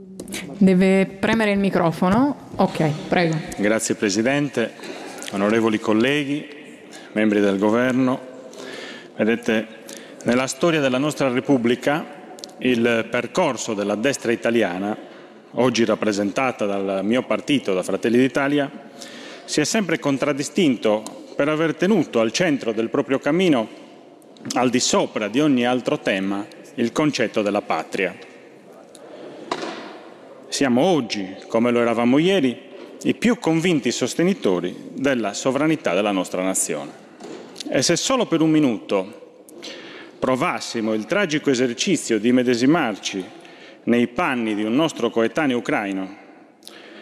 Deve premere il microfono. Ok, prego. Grazie Presidente, onorevoli colleghi, membri del Governo. Vedete, nella storia della nostra Repubblica il percorso della destra italiana, oggi rappresentata dal mio partito, da Fratelli d'Italia, si è sempre contraddistinto per aver tenuto al centro del proprio cammino, al di sopra di ogni altro tema, il concetto della patria. Siamo oggi, come lo eravamo ieri, i più convinti sostenitori della sovranità della nostra nazione. E se solo per un minuto provassimo il tragico esercizio di medesimarci nei panni di un nostro coetaneo ucraino,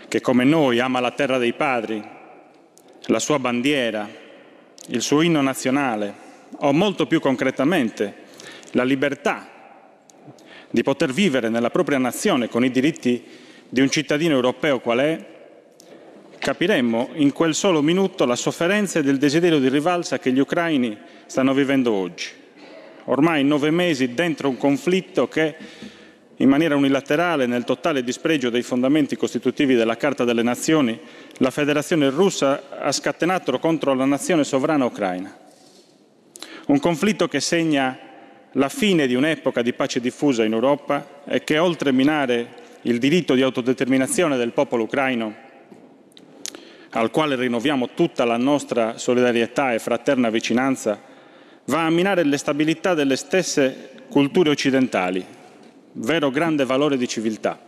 che come noi ama la terra dei padri, la sua bandiera, il suo inno nazionale, o molto più concretamente la libertà di poter vivere nella propria nazione con i diritti di un cittadino europeo qual è, capiremmo in quel solo minuto la sofferenza ed il desiderio di rivalsa che gli ucraini stanno vivendo oggi. Ormai nove mesi dentro un conflitto che, in maniera unilaterale, nel totale dispregio dei fondamenti costitutivi della Carta delle Nazioni, la Federazione russa ha scatenato contro la nazione sovrana ucraina. Un conflitto che segna la fine di un'epoca di pace diffusa in Europa è che oltre a minare il diritto di autodeterminazione del popolo ucraino, al quale rinnoviamo tutta la nostra solidarietà e fraterna vicinanza, va a minare le stabilità delle stesse culture occidentali, vero grande valore di civiltà.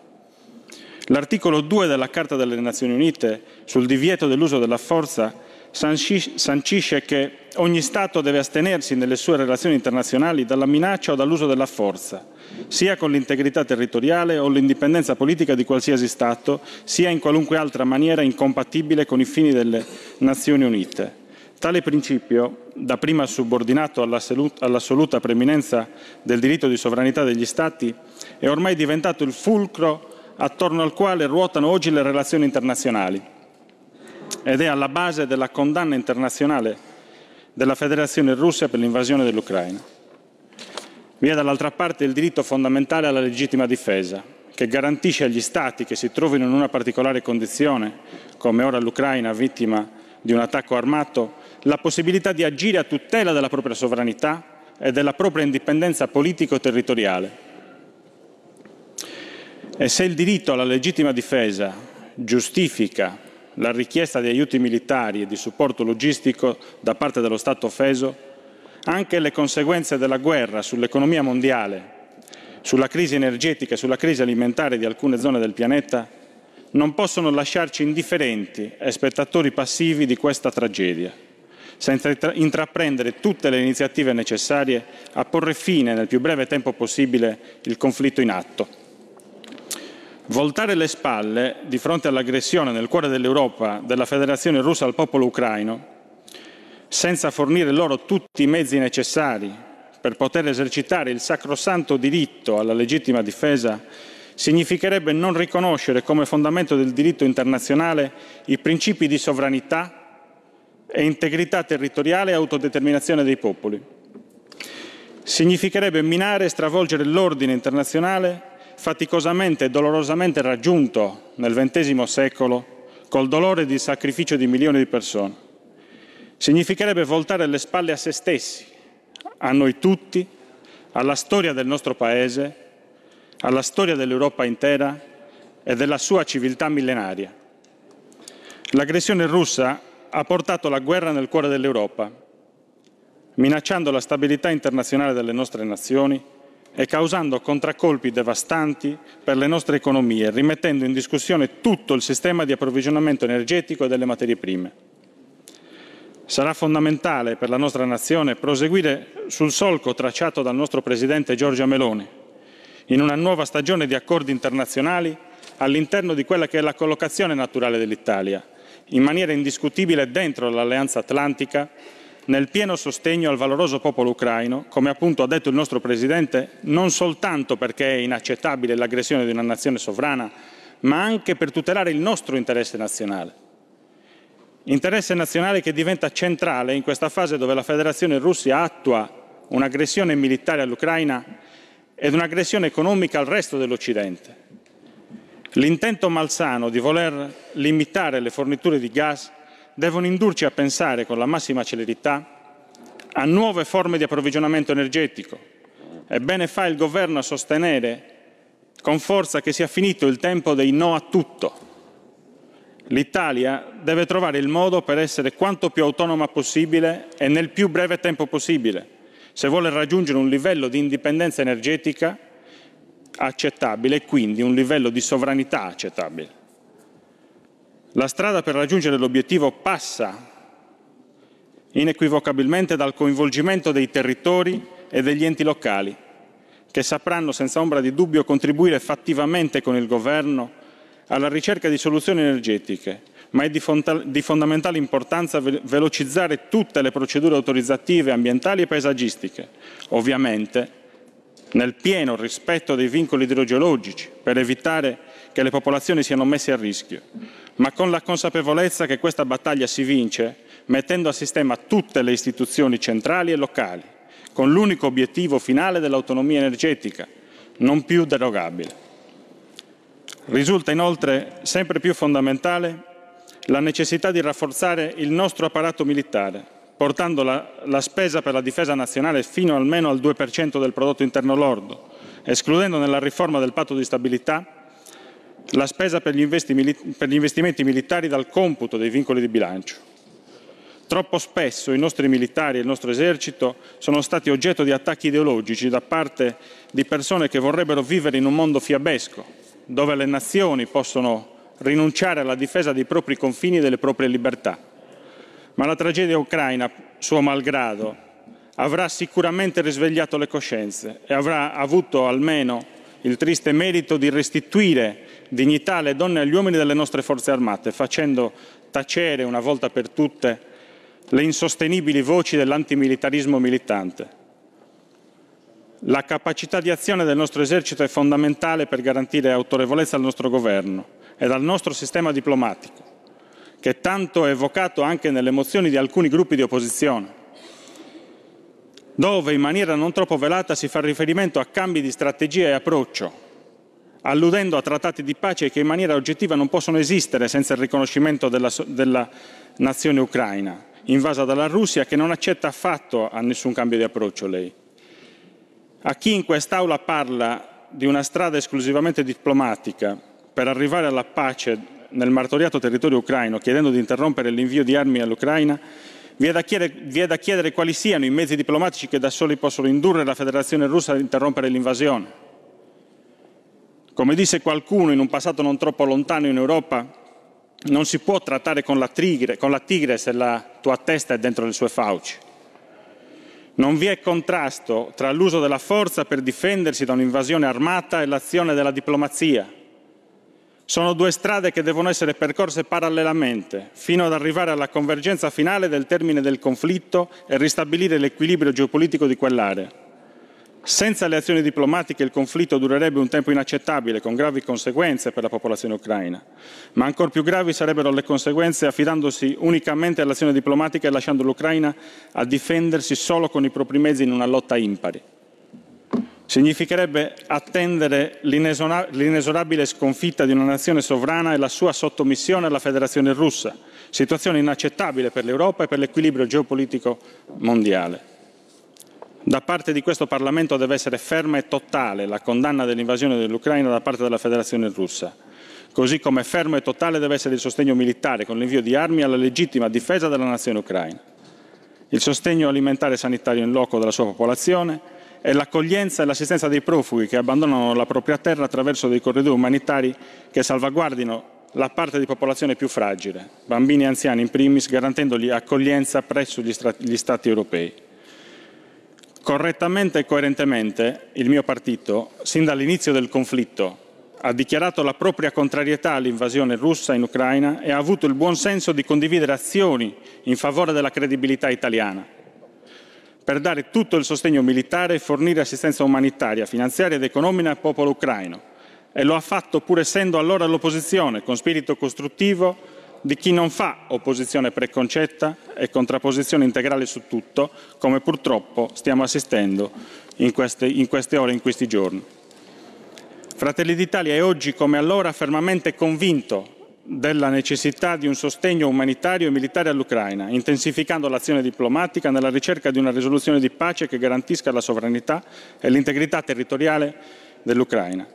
L'articolo 2 della Carta delle Nazioni Unite sul divieto dell'uso della forza sancisce che ogni Stato deve astenersi nelle sue relazioni internazionali dalla minaccia o dall'uso della forza, sia con l'integrità territoriale o l'indipendenza politica di qualsiasi Stato, sia in qualunque altra maniera incompatibile con i fini delle Nazioni Unite. Tale principio, dapprima subordinato all'assoluta preminenza del diritto di sovranità degli Stati, è ormai diventato il fulcro attorno al quale ruotano oggi le relazioni internazionali ed è alla base della condanna internazionale della Federazione russa per l'invasione dell'Ucraina. Vi è dall'altra parte il diritto fondamentale alla legittima difesa, che garantisce agli Stati che si trovino in una particolare condizione, come ora l'Ucraina vittima di un attacco armato, la possibilità di agire a tutela della propria sovranità e della propria indipendenza politico-territoriale. E se il diritto alla legittima difesa giustifica la richiesta di aiuti militari e di supporto logistico da parte dello Stato offeso, anche le conseguenze della guerra sull'economia mondiale, sulla crisi energetica e sulla crisi alimentare di alcune zone del pianeta, non possono lasciarci indifferenti e spettatori passivi di questa tragedia, senza intraprendere tutte le iniziative necessarie a porre fine nel più breve tempo possibile al conflitto in atto. Voltare le spalle di fronte all'aggressione nel cuore dell'Europa della Federazione russa al popolo ucraino, senza fornire loro tutti i mezzi necessari per poter esercitare il sacrosanto diritto alla legittima difesa, significherebbe non riconoscere come fondamento del diritto internazionale i principi di sovranità e integrità territoriale e autodeterminazione dei popoli. Significherebbe minare e stravolgere l'ordine internazionale faticosamente e dolorosamente raggiunto nel XX secolo col dolore di sacrificio di milioni di persone. Significherebbe voltare le spalle a se stessi, a noi tutti, alla storia del nostro Paese, alla storia dell'Europa intera e della sua civiltà millenaria. L'aggressione russa ha portato la guerra nel cuore dell'Europa, minacciando la stabilità internazionale delle nostre nazioni e causando contraccolpi devastanti per le nostre economie, rimettendo in discussione tutto il sistema di approvvigionamento energetico e delle materie prime. Sarà fondamentale per la nostra nazione proseguire sul solco tracciato dal nostro Presidente Giorgia Meloni, in una nuova stagione di accordi internazionali all'interno di quella che è la collocazione naturale dell'Italia, in maniera indiscutibile dentro l'Alleanza Atlantica nel pieno sostegno al valoroso popolo ucraino, come appunto ha detto il nostro Presidente, non soltanto perché è inaccettabile l'aggressione di una nazione sovrana, ma anche per tutelare il nostro interesse nazionale. Interesse nazionale che diventa centrale in questa fase dove la Federazione Russia attua un'aggressione militare all'Ucraina ed un'aggressione economica al resto dell'Occidente. L'intento malsano di voler limitare le forniture di gas devono indurci a pensare con la massima celerità a nuove forme di approvvigionamento energetico e bene fa il governo a sostenere con forza che sia finito il tempo dei no a tutto. L'Italia deve trovare il modo per essere quanto più autonoma possibile e nel più breve tempo possibile, se vuole raggiungere un livello di indipendenza energetica accettabile e quindi un livello di sovranità accettabile. La strada per raggiungere l'obiettivo passa inequivocabilmente dal coinvolgimento dei territori e degli enti locali, che sapranno senza ombra di dubbio contribuire fattivamente con il governo alla ricerca di soluzioni energetiche, ma è di, fondamentale importanza velocizzare tutte le procedure autorizzative ambientali e paesaggistiche, ovviamente nel pieno rispetto dei vincoli idrogeologici, per evitare che le popolazioni siano messe a rischio ma con la consapevolezza che questa battaglia si vince mettendo a sistema tutte le istituzioni centrali e locali, con l'unico obiettivo finale dell'autonomia energetica, non più derogabile. Risulta inoltre sempre più fondamentale la necessità di rafforzare il nostro apparato militare, portando la, la spesa per la difesa nazionale fino almeno al 2% del prodotto interno lordo, escludendo nella riforma del patto di stabilità la spesa per gli, per gli investimenti militari dal computo dei vincoli di bilancio. Troppo spesso i nostri militari e il nostro esercito sono stati oggetto di attacchi ideologici da parte di persone che vorrebbero vivere in un mondo fiabesco, dove le nazioni possono rinunciare alla difesa dei propri confini e delle proprie libertà. Ma la tragedia ucraina, suo malgrado, avrà sicuramente risvegliato le coscienze e avrà avuto almeno il triste merito di restituire dignità alle donne e agli uomini delle nostre forze armate, facendo tacere una volta per tutte le insostenibili voci dell'antimilitarismo militante. La capacità di azione del nostro esercito è fondamentale per garantire autorevolezza al nostro governo e al nostro sistema diplomatico, che tanto è evocato anche nelle mozioni di alcuni gruppi di opposizione, dove in maniera non troppo velata si fa riferimento a cambi di strategia e approccio alludendo a trattati di pace che in maniera oggettiva non possono esistere senza il riconoscimento della, della nazione ucraina, invasa dalla Russia, che non accetta affatto a nessun cambio di approccio lei. A chi in quest'Aula parla di una strada esclusivamente diplomatica per arrivare alla pace nel martoriato territorio ucraino, chiedendo di interrompere l'invio di armi all'Ucraina, vi è, chiedere, vi è da chiedere quali siano i mezzi diplomatici che da soli possono indurre la Federazione russa ad interrompere l'invasione come disse qualcuno in un passato non troppo lontano in Europa, non si può trattare con la, tigre, con la tigre se la tua testa è dentro le sue fauci. Non vi è contrasto tra l'uso della forza per difendersi da un'invasione armata e l'azione della diplomazia. Sono due strade che devono essere percorse parallelamente, fino ad arrivare alla convergenza finale del termine del conflitto e ristabilire l'equilibrio geopolitico di quell'area. Senza le azioni diplomatiche il conflitto durerebbe un tempo inaccettabile, con gravi conseguenze per la popolazione ucraina, ma ancora più gravi sarebbero le conseguenze affidandosi unicamente all'azione diplomatica e lasciando l'Ucraina a difendersi solo con i propri mezzi in una lotta impari. Significherebbe attendere l'inesorabile sconfitta di una nazione sovrana e la sua sottomissione alla Federazione russa, situazione inaccettabile per l'Europa e per l'equilibrio geopolitico mondiale. Da parte di questo Parlamento deve essere ferma e totale la condanna dell'invasione dell'Ucraina da parte della Federazione russa, così come fermo e totale deve essere il sostegno militare con l'invio di armi alla legittima difesa della nazione ucraina, il sostegno alimentare e sanitario in loco della sua popolazione e l'accoglienza e l'assistenza dei profughi che abbandonano la propria terra attraverso dei corridoi umanitari che salvaguardino la parte di popolazione più fragile, bambini e anziani in primis, garantendogli accoglienza presso gli, gli Stati europei. Correttamente e coerentemente il mio partito, sin dall'inizio del conflitto, ha dichiarato la propria contrarietà all'invasione russa in Ucraina e ha avuto il buon senso di condividere azioni in favore della credibilità italiana, per dare tutto il sostegno militare e fornire assistenza umanitaria, finanziaria ed economica al popolo ucraino. E lo ha fatto pur essendo allora all'opposizione, con spirito costruttivo di chi non fa opposizione preconcetta e contrapposizione integrale su tutto, come purtroppo stiamo assistendo in queste, in queste ore, in questi giorni. Fratelli d'Italia è oggi come allora fermamente convinto della necessità di un sostegno umanitario e militare all'Ucraina, intensificando l'azione diplomatica nella ricerca di una risoluzione di pace che garantisca la sovranità e l'integrità territoriale dell'Ucraina.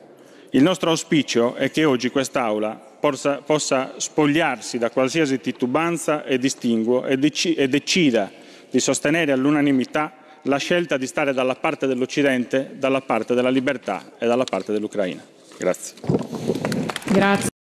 Il nostro auspicio è che oggi quest'Aula possa, possa spogliarsi da qualsiasi titubanza e distinguo e, deci e decida di sostenere all'unanimità la scelta di stare dalla parte dell'Occidente, dalla parte della libertà e dalla parte dell'Ucraina. Grazie. Grazie.